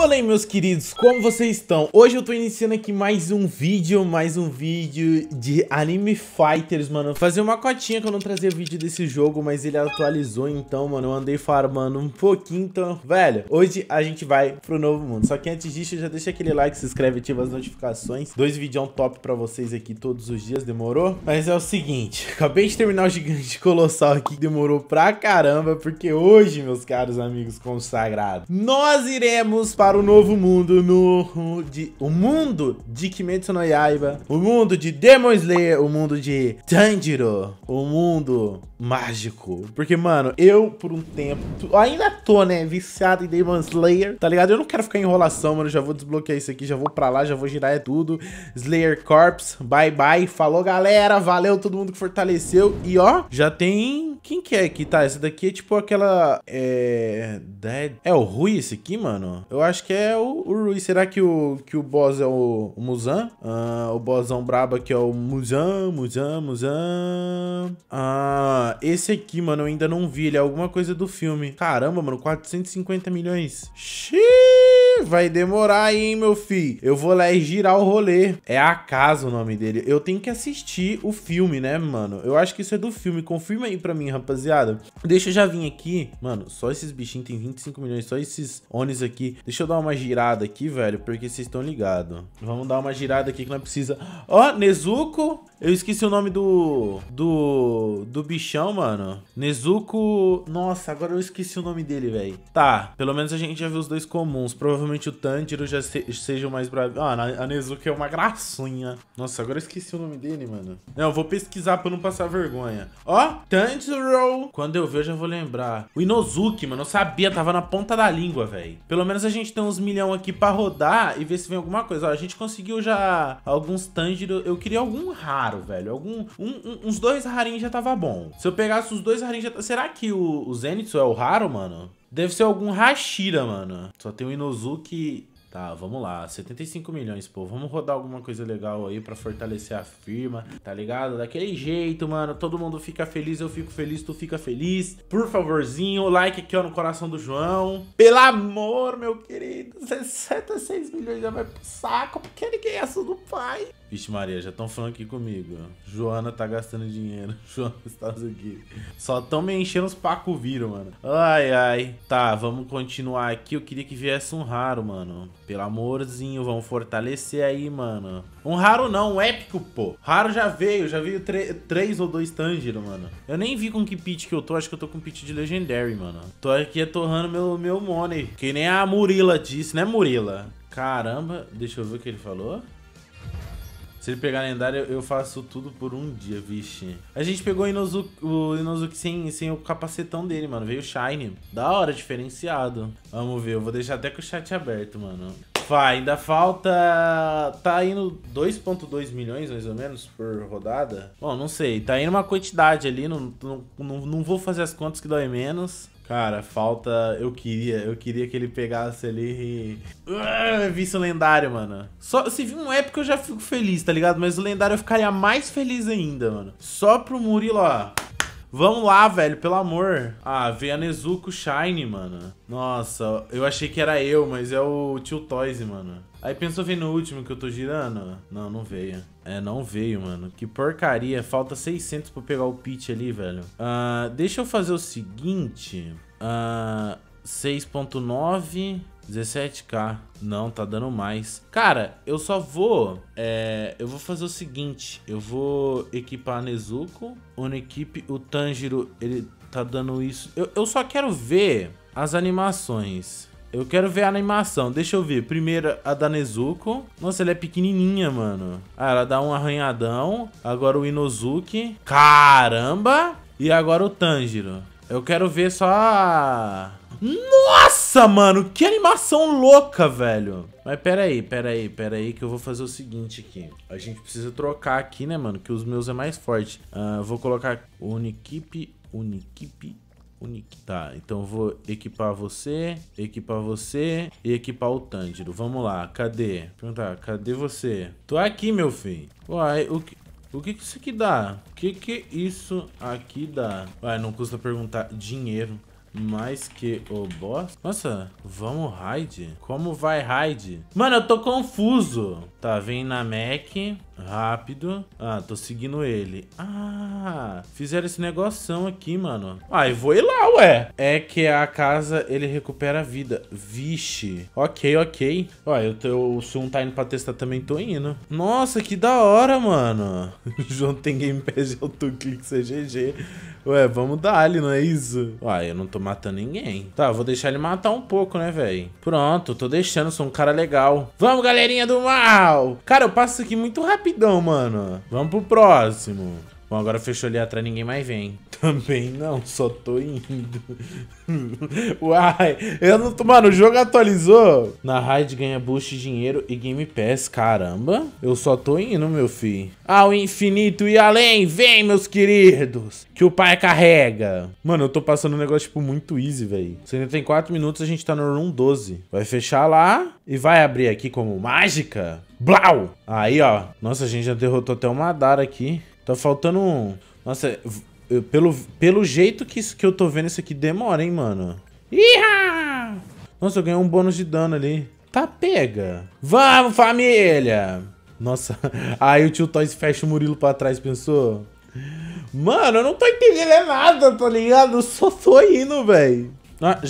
Fala meus queridos, como vocês estão? Hoje eu tô iniciando aqui mais um vídeo, mais um vídeo de Anime Fighters, mano Fazer uma cotinha que eu não trazia vídeo desse jogo, mas ele atualizou então, mano Eu andei farmando um pouquinho, então, velho Hoje a gente vai pro novo mundo Só que antes disso, já deixa aquele like, se inscreve, ativa as notificações Dois vídeos top pra vocês aqui todos os dias, demorou? Mas é o seguinte, acabei de terminar o Gigante Colossal aqui Demorou pra caramba, porque hoje, meus caros amigos consagrados Nós iremos para para o novo mundo no de, o mundo de Kimetsu no Yaiba, o mundo de Demon Slayer, o mundo de Tanjiro, o mundo mágico. Porque, mano, eu, por um tempo, ainda tô, né, viciado em Demon Slayer, tá ligado? Eu não quero ficar em enrolação, mano, já vou desbloquear isso aqui, já vou pra lá, já vou girar é tudo. Slayer Corps, bye bye, falou galera, valeu todo mundo que fortaleceu. E ó, já tem... Quem que é aqui, tá? Essa daqui é tipo aquela... É... Dead... É o Rui esse aqui, mano? Eu acho que é o, o Rui. Será que o, que o boss é o, o Muzan? Ah, o bossão brabo aqui é o Muzan, Muzan, Muzan... Ah esse aqui, mano, eu ainda não vi. Ele é alguma coisa do filme. Caramba, mano, 450 milhões. Xiii! vai demorar aí, hein, meu filho. Eu vou lá e girar o rolê. É acaso o nome dele. Eu tenho que assistir o filme, né, mano? Eu acho que isso é do filme. Confirma aí pra mim, rapaziada. Deixa eu já vir aqui. Mano, só esses bichinhos tem 25 milhões. Só esses ones aqui. Deixa eu dar uma girada aqui, velho, porque vocês estão ligados. Vamos dar uma girada aqui que não precisa. Ó, oh, Nezuko. Eu esqueci o nome do. Do. Do bichão, mano. Nezuko. Nossa, agora eu esqueci o nome dele, velho. Tá, pelo menos a gente já viu os dois comuns. Provavelmente o Tanjiro já se, seja o mais bravo. Ah, a Nezuko é uma gracinha. Nossa, agora eu esqueci o nome dele, mano. Não, eu vou pesquisar pra não passar vergonha. Ó, Tanjiro. Quando eu ver, eu já vou lembrar. O Inozuki, mano, eu sabia, tava na ponta da língua, velho. Pelo menos a gente tem uns milhão aqui pra rodar e ver se vem alguma coisa. Ó, a gente conseguiu já alguns Tanjiro. Eu queria algum raro raro, velho. Algum, um, um, uns dois rarinhos já tava bom. Se eu pegasse os dois rarinhos já... Tá- Será que o, o Zenitsu é o raro, mano? Deve ser algum Hashira, mano. Só tem o Inozuki... Tá, vamos lá. 75 milhões, pô. Vamos rodar alguma coisa legal aí pra fortalecer a firma, tá ligado? Daquele jeito, mano. Todo mundo fica feliz, eu fico feliz, tu fica feliz. Por favorzinho, like aqui, ó, no coração do João. Pelo amor, meu querido. 66 milhões já vai pro saco, porque ninguém é do pai. Vixe Maria, já estão falando aqui comigo. Joana tá gastando dinheiro. Joana está aqui. Só tão me enchendo os pacoviros, mano. Ai, ai. Tá, vamos continuar aqui. Eu queria que viesse um raro, mano. Pelo amorzinho, vamos fortalecer aí, mano. Um raro não, um épico, pô. Raro já veio, já veio três ou dois Tanjiro, mano. Eu nem vi com que pit que eu tô, acho que eu tô com pit de Legendary, mano. Tô aqui atorrando meu, meu money. Que nem a Murila disse, né, Murila? Caramba, deixa eu ver o que ele falou. Se ele pegar lendário, eu faço tudo por um dia, vixe. A gente pegou o Inozuki, o Inozuki sem, sem o capacetão dele, mano. Veio Shine. Da hora, diferenciado. Vamos ver, eu vou deixar até com o chat aberto, mano. Vai, ainda falta... Tá indo 2.2 milhões, mais ou menos, por rodada? Bom, não sei. Tá indo uma quantidade ali. Não, não, não, não vou fazer as contas que dói menos. Cara, falta. Eu queria, eu queria que ele pegasse ali e. Ah, visse o lendário, mano. Só, se vir um épico eu já fico feliz, tá ligado? Mas o lendário eu ficaria mais feliz ainda, mano. Só pro Murilo, ó. Vamos lá, velho, pelo amor. Ah, veio a Nezuko Shine, mano. Nossa, eu achei que era eu, mas é o Tio Toys, mano. Aí pensou vir no último que eu tô girando? Não, não veio. É, não veio, mano. Que porcaria. Falta 600 pra pegar o pitch ali, velho. Uh, deixa eu fazer o seguinte. Uh, 6.9... 17k. Não, tá dando mais. Cara, eu só vou... É, eu vou fazer o seguinte. Eu vou equipar a Nezuko. unequipe O Tanjiro, ele tá dando isso... Eu, eu só quero ver as animações. Eu quero ver a animação. Deixa eu ver. Primeiro, a da Nezuko. Nossa, ela é pequenininha, mano. Ah, ela dá um arranhadão. Agora o Inozuki. Caramba! E agora o Tanjiro. Eu quero ver só a... Nossa, mano! Que animação louca, velho! Mas pera aí, pera aí, pera aí que eu vou fazer o seguinte aqui. A gente precisa trocar aqui, né, mano? Que os meus é mais forte. Uh, vou colocar Unikip, Unikip Unique. Tá, então vou equipar você, equipar você e equipar o Tanjiro. Vamos lá, cadê? Perguntar, cadê você? Tô aqui, meu filho. Uai, o que... O que, que isso aqui dá? O que que isso aqui dá? Uai, não custa perguntar dinheiro. Mais que o boss? Nossa, vamos raid? Como vai raid? Mano, eu tô confuso. Tá, vem na Mac. Rápido. Ah, tô seguindo ele. Ah, fizeram esse negoção aqui, mano. Ah, e vou ir lá, ué. É que a casa, ele recupera a vida. Vixe. Ok, ok. Olha, eu tô, o Sun tá indo pra testar também, tô indo. Nossa, que da hora, mano. João tem Game Pass de autoclique, CGG. Ué, vamos dar ali, não é isso? Uai, eu não tô matando ninguém. Tá, vou deixar ele matar um pouco, né, velho? Pronto, tô deixando, sou um cara legal. Vamos, galerinha do mal! Cara, eu passo aqui muito rapidão, mano. Vamos pro próximo. Bom, agora fechou ali atrás, ninguém mais vem. Também não, só tô indo. Uai, eu não tô... Mano, o jogo atualizou. Na raid ganha boost, dinheiro e Game Pass. Caramba, eu só tô indo, meu filho. Ao infinito e além, vem, meus queridos. Que o pai carrega. Mano, eu tô passando um negócio, tipo, muito easy, velho. Você ainda tem 4 minutos, a gente tá no room 12. Vai fechar lá e vai abrir aqui como mágica. Blau! Aí, ó. Nossa, a gente já derrotou até o Madara aqui. Tá faltando um. Nossa, eu, pelo, pelo jeito que, isso, que eu tô vendo isso aqui demora, hein, mano. Iha! Nossa, eu ganhei um bônus de dano ali. Tá pega. Vamos, família! Nossa, aí o tio Toys fecha o Murilo pra trás, pensou? Mano, eu não tô entendendo é nada, tá ligado? Eu só tô indo, velho. Ah,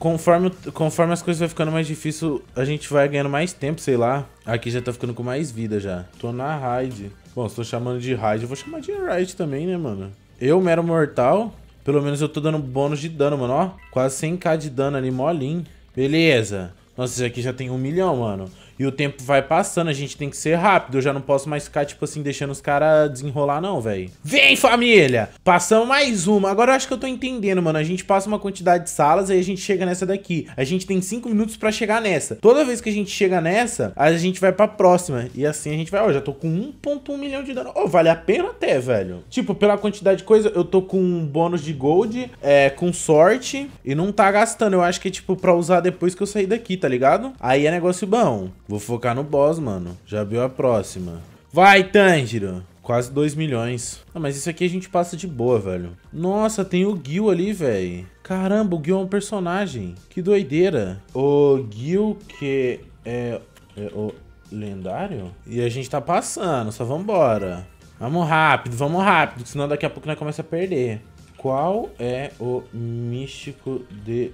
conforme, conforme as coisas vai ficando mais difícil, a gente vai ganhando mais tempo, sei lá. Aqui já tá ficando com mais vida já. Tô na raid. Bom, se tô chamando de raid, eu vou chamar de raid também, né, mano? Eu, mero mortal, pelo menos eu tô dando bônus de dano, mano, ó. Quase 100k de dano ali, molinho. Beleza. Nossa, esse aqui já tem um milhão, mano. E o tempo vai passando, a gente tem que ser rápido. Eu já não posso mais ficar, tipo assim, deixando os caras desenrolar, não, velho. Vem, família! Passamos mais uma. Agora eu acho que eu tô entendendo, mano. A gente passa uma quantidade de salas, aí a gente chega nessa daqui. A gente tem cinco minutos pra chegar nessa. Toda vez que a gente chega nessa, a gente vai pra próxima. E assim a gente vai, ó, já tô com 1.1 milhão de dano. Ô, oh, vale a pena até, velho. Tipo, pela quantidade de coisa, eu tô com um bônus de gold, é, com sorte, e não tá gastando. Eu acho que é, tipo, pra usar depois que eu sair daqui, tá ligado? Aí é negócio bom. Vou focar no boss, mano. Já viu a próxima. Vai, Tanjiro! Quase 2 milhões. Ah, mas isso aqui a gente passa de boa, velho. Nossa, tem o Gil ali, velho. Caramba, o Gil é um personagem. Que doideira. O Gil que é, é o lendário? E a gente tá passando, só vambora. Vamos rápido, vamos rápido, senão daqui a pouco nós começa a perder. Qual é o místico de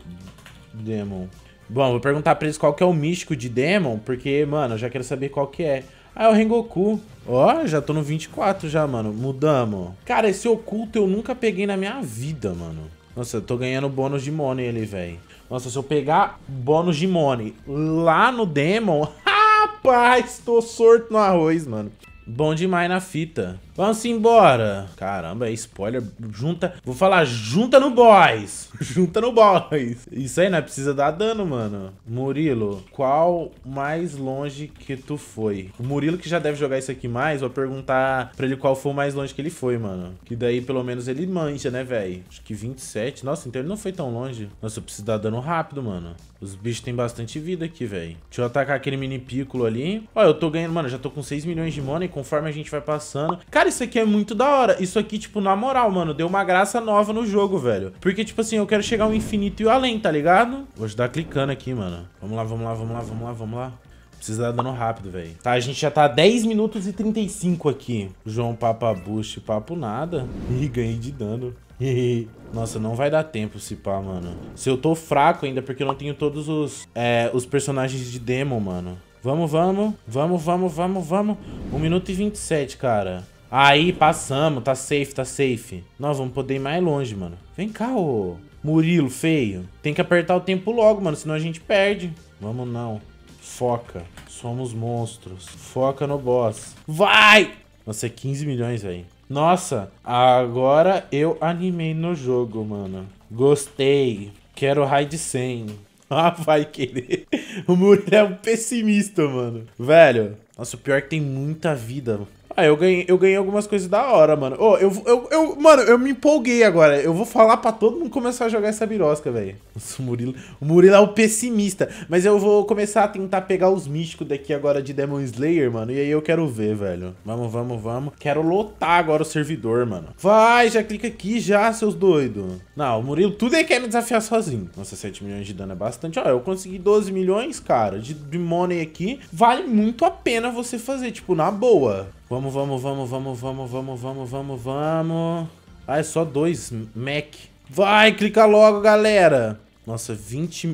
Demon? Bom, vou perguntar pra eles qual que é o místico de Demon, porque, mano, eu já quero saber qual que é. Ah, é o Rengoku. Ó, já tô no 24 já, mano. Mudamos. Cara, esse oculto eu nunca peguei na minha vida, mano. Nossa, eu tô ganhando bônus de money ali, velho. Nossa, se eu pegar bônus de money lá no Demon... Rapaz, tô sorto no arroz, mano. Bom demais na fita. Vamos embora. Caramba, é spoiler. Junta. Vou falar, junta no boys. junta no boys. Isso aí não né? precisa dar dano, mano. Murilo, qual mais longe que tu foi? O Murilo, que já deve jogar isso aqui mais, vou perguntar pra ele qual foi o mais longe que ele foi, mano. Que daí, pelo menos, ele manja, né, velho? Acho que 27. Nossa, então ele não foi tão longe. Nossa, eu preciso dar dano rápido, mano. Os bichos têm bastante vida aqui, velho. Deixa eu atacar aquele mini pícolo ali. Ó, eu tô ganhando, mano, já tô com 6 milhões de mana e conforme a gente vai passando... Cara, isso aqui é muito da hora. Isso aqui, tipo, na moral, mano, deu uma graça nova no jogo, velho. Porque, tipo assim, eu quero chegar ao infinito e além, tá ligado? Vou ajudar clicando aqui, mano. Vamos lá, vamos lá, vamos lá, vamos lá, vamos lá. Precisa dar dano rápido, velho. Tá, a gente já tá 10 minutos e 35 aqui. João Papa Boost, papo nada. Ih, ganhei de dano. Nossa, não vai dar tempo se pá, mano. Se eu tô fraco ainda, porque eu não tenho todos os, é, os personagens de demo, mano. Vamos, vamos. Vamos, vamos, vamos, vamos. 1 minuto e 27, cara. Aí, passamos, tá safe, tá safe. Nós vamos poder ir mais longe, mano. Vem cá, ô Murilo, feio. Tem que apertar o tempo logo, mano, senão a gente perde. Vamos não. Foca. Somos monstros. Foca no boss. Vai! Nossa, é 15 milhões, aí. Nossa, agora eu animei no jogo, mano. Gostei. Quero raid 100. Ah, vai querer. O Murilo é um pessimista, mano. Velho, nossa, o pior é que tem muita vida. Ah, eu ganhei, eu ganhei algumas coisas da hora, mano. oh, eu, eu, eu, mano, eu me empolguei agora. Eu vou falar pra todo mundo começar a jogar essa birosca, velho. O Murilo, o Murilo é o pessimista. Mas eu vou começar a tentar pegar os místicos daqui agora de Demon Slayer, mano. E aí eu quero ver, velho. Vamos, vamos, vamos. Quero lotar agora o servidor, mano. Vai, já clica aqui já, seus doidos. Não, o Murilo, tudo aí quer me desafiar sozinho. Nossa, 7 milhões de dano é bastante. Ó, eu consegui 12 milhões, cara, de, de money aqui. Vale muito a pena você fazer, tipo, na boa. Vamos, vamos, vamos, vamos, vamos, vamos, vamos, vamos, vamos. Ah, é só dois. Mac. Vai, clica logo, galera. Nossa, 21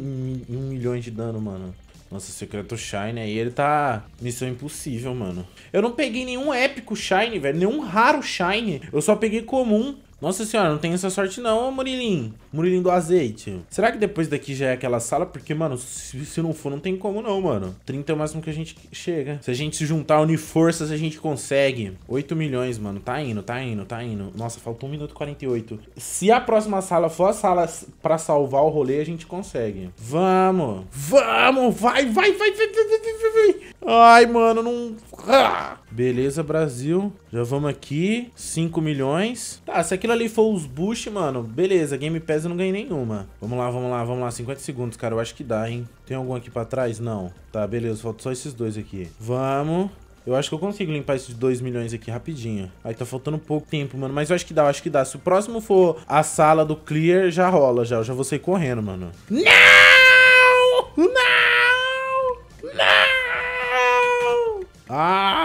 milhões de dano, mano. Nossa, Secreto Shine aí, ele tá... Missão impossível, mano. Eu não peguei nenhum épico Shine, velho. Nenhum raro Shine. Eu só peguei comum. Nossa senhora, não tem essa sorte não, Murilim. Murilim do azeite. Será que depois daqui já é aquela sala? Porque, mano, se, se, não for, não tem como não, mano. 30 é o máximo que a gente chega. Se a gente se juntar, unir forças, a gente consegue. 8 milhões, mano. Tá indo, tá indo, tá indo. Nossa, faltou 1 minuto e 48. Se a próxima sala for a sala pra salvar o rolê, a gente consegue. Vamos! Vamos! Vai, vai, vai, vai, vai, vai, vai, vai. Ai, mano, não... Ah! Beleza, Brasil. Já vamos aqui. 5 milhões. Tá, se aquilo ali for os boost, mano, beleza. Game Pass eu não ganhei nenhuma. Vamos lá, vamos lá, vamos lá. 50 segundos, cara. Eu acho que dá, hein? Tem algum aqui pra trás? Não. Tá, beleza. Falta só esses dois aqui. Vamos. Eu acho que eu consigo limpar esses 2 milhões aqui rapidinho. Aí tá faltando pouco tempo, mano. Mas eu acho que dá, eu acho que dá. Se o próximo for a sala do clear, já rola já. Eu já vou sair correndo, mano. Não! Não!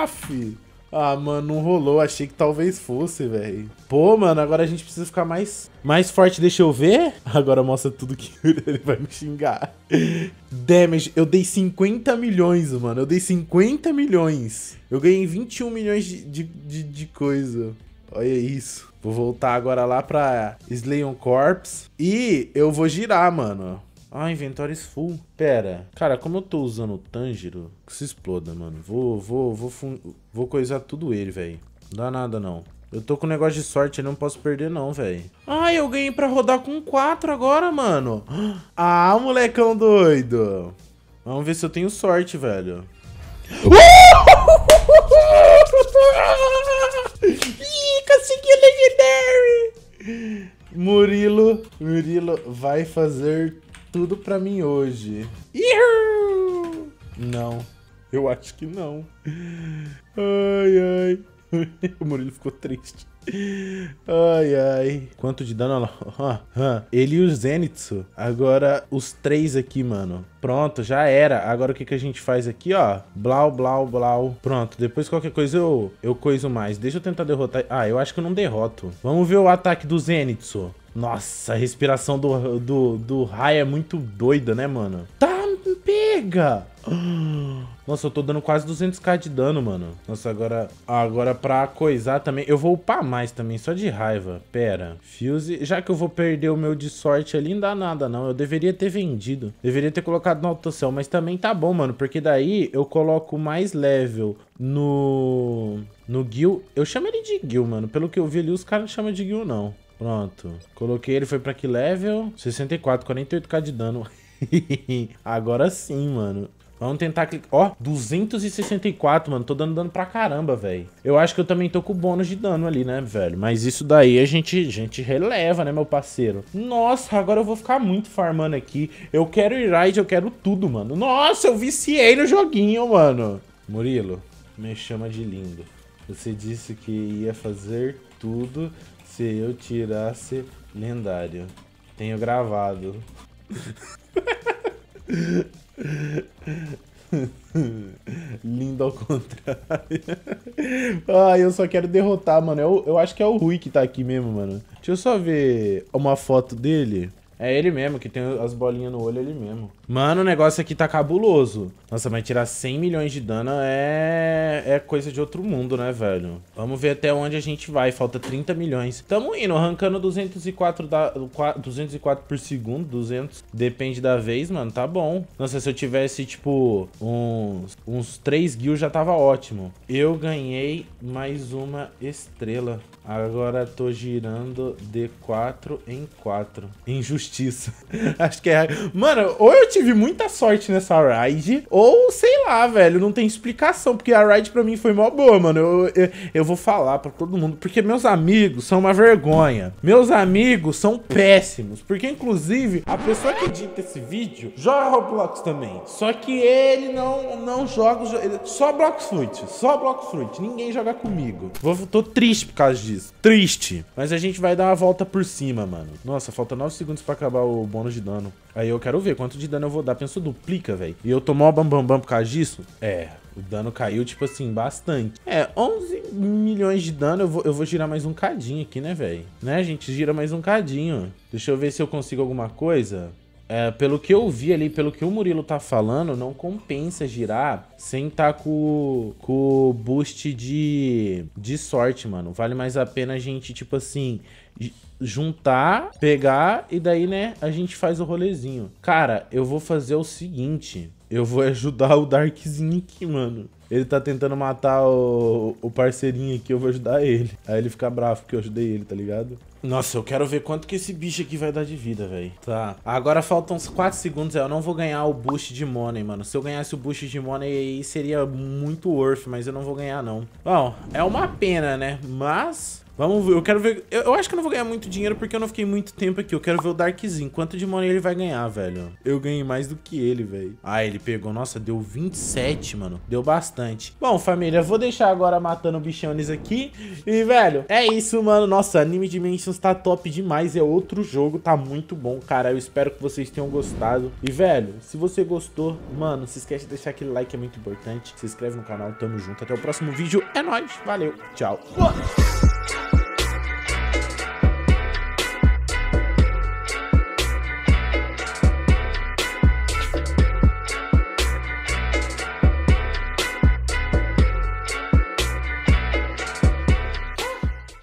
fi. Ah, mano, não rolou. Achei que talvez fosse, velho. Pô, mano, agora a gente precisa ficar mais, mais forte. Deixa eu ver. Agora mostra tudo que ele vai me xingar. Damage. Eu dei 50 milhões, mano. Eu dei 50 milhões. Eu ganhei 21 milhões de, de, de, de coisa. Olha isso. Vou voltar agora lá pra Slayon Corpse. E eu vou girar, mano. Ah, inventório full. Pera. Cara, como eu tô usando o Tanjiro, que se exploda, mano. Vou, vou, vou, vou coisar tudo ele, velho. Não Dá nada, não. Eu tô com um negócio de sorte, eu não posso perder não, velho. Ah, eu ganhei pra rodar com 4 agora, mano. Ah, molecão doido. Vamos ver se eu tenho sorte, velho. Ih, consegui legendary. Murilo, Murilo vai fazer tudo pra mim hoje. Não, eu acho que não. Ai, ai. O Murilo ficou triste. Ai, ai. Quanto de dano? Ele e o Zenitsu. Agora, os três aqui, mano. Pronto, já era. Agora o que, que a gente faz aqui, ó? Blau, blau, blau. Pronto, depois qualquer coisa eu, eu coiso mais. Deixa eu tentar derrotar. Ah, eu acho que eu não derroto. Vamos ver o ataque do Zenitsu. Nossa, a respiração do, do, do Rai é muito doida, né, mano? Tá, pega! Nossa, eu tô dando quase 200k de dano, mano. Nossa, agora, agora pra coisar também... Eu vou upar mais também, só de raiva. Pera, Fuse... Já que eu vou perder o meu de sorte ali, não dá nada, não. Eu deveria ter vendido. Deveria ter colocado no autocel, mas também tá bom, mano. Porque daí eu coloco mais level no... No Gil. Eu chamo ele de Gil, mano. Pelo que eu vi ali, os caras não chamam de Gil, não. Pronto. Coloquei ele, foi pra que level? 64, 48k de dano. Agora sim, mano. Vamos tentar clicar. Ó, oh, 264, mano. Tô dando dano pra caramba, velho. Eu acho que eu também tô com bônus de dano ali, né, velho? Mas isso daí a gente, a gente releva, né, meu parceiro? Nossa, agora eu vou ficar muito farmando aqui. Eu quero ir eu quero tudo, mano. Nossa, eu viciei no joguinho, mano. Murilo, me chama de lindo. Você disse que ia fazer tudo se eu tirasse lendário. Tenho gravado. Lindo ao contrário. Ai, ah, eu só quero derrotar, mano. Eu, eu acho que é o Rui que tá aqui mesmo, mano. Deixa eu só ver uma foto dele. É ele mesmo, que tem as bolinhas no olho, é ele mesmo. Mano, o negócio aqui tá cabuloso. Nossa, mas tirar 100 milhões de dano é... é coisa de outro mundo, né, velho? Vamos ver até onde a gente vai. Falta 30 milhões. Tamo indo, arrancando 204, da... 204 por segundo, 200. Depende da vez, mano. Tá bom. Nossa, se eu tivesse, tipo, uns, uns 3 guil já tava ótimo. Eu ganhei mais uma estrela. Agora tô girando de 4 em 4. Injustiça. Acho que é... Mano, ou eu tive muita sorte nessa ride, ou ou, sei lá, velho, não tem explicação, porque a ride pra mim foi mó boa, mano. Eu, eu, eu vou falar pra todo mundo, porque meus amigos são uma vergonha. Meus amigos são péssimos, porque inclusive a pessoa que edita esse vídeo joga Roblox também. Só que ele não, não joga, só Block Fruit, só Block Fruit, ninguém joga comigo. Vou, tô triste por causa disso, triste. Mas a gente vai dar uma volta por cima, mano. Nossa, falta 9 segundos pra acabar o bônus de dano. Aí eu quero ver quanto de dano eu vou dar. Pensa, duplica, velho. E eu tomar o bambambam bam, bam por causa disso? É, o dano caiu, tipo assim, bastante. É, 11 milhões de dano. Eu vou, eu vou girar mais um cadinho aqui, né, velho? Né, gente? Gira mais um cadinho. Deixa eu ver se eu consigo alguma coisa. É, pelo que eu vi ali, pelo que o Murilo tá falando, não compensa girar sem tá com, com boost de, de sorte, mano. Vale mais a pena a gente, tipo assim, juntar, pegar e daí, né, a gente faz o rolezinho. Cara, eu vou fazer o seguinte. Eu vou ajudar o Darkzinho aqui, mano. Ele tá tentando matar o, o parceirinho aqui, eu vou ajudar ele. Aí ele fica bravo porque eu ajudei ele, tá ligado? Nossa, eu quero ver quanto que esse bicho aqui vai dar de vida, velho. Tá. Agora faltam uns 4 segundos. Eu não vou ganhar o boost de money, mano. Se eu ganhasse o boost de money, aí seria muito worth, mas eu não vou ganhar, não. Bom, é uma pena, né? Mas Vamos ver, eu quero ver... Eu, eu, acho que eu não vou ganhar muito dinheiro porque eu não fiquei muito tempo aqui. Eu quero ver o Darkzinho. Quanto de money ele vai ganhar, velho? Eu ganhei mais do que ele, velho. Ah, ele pegou. Nossa, deu 27, mano. Deu bastante. Bom, família, vou deixar agora matando bichones aqui. E, velho, é isso, mano. Nossa, Anime Dimensions tá top demais. É outro jogo, tá muito bom, cara. Eu espero que vocês tenham gostado. E, velho, se você gostou, mano, se esquece de deixar aquele like, é muito importante. Se inscreve no canal, tamo junto. Até o próximo vídeo. É nóis, valeu, tchau.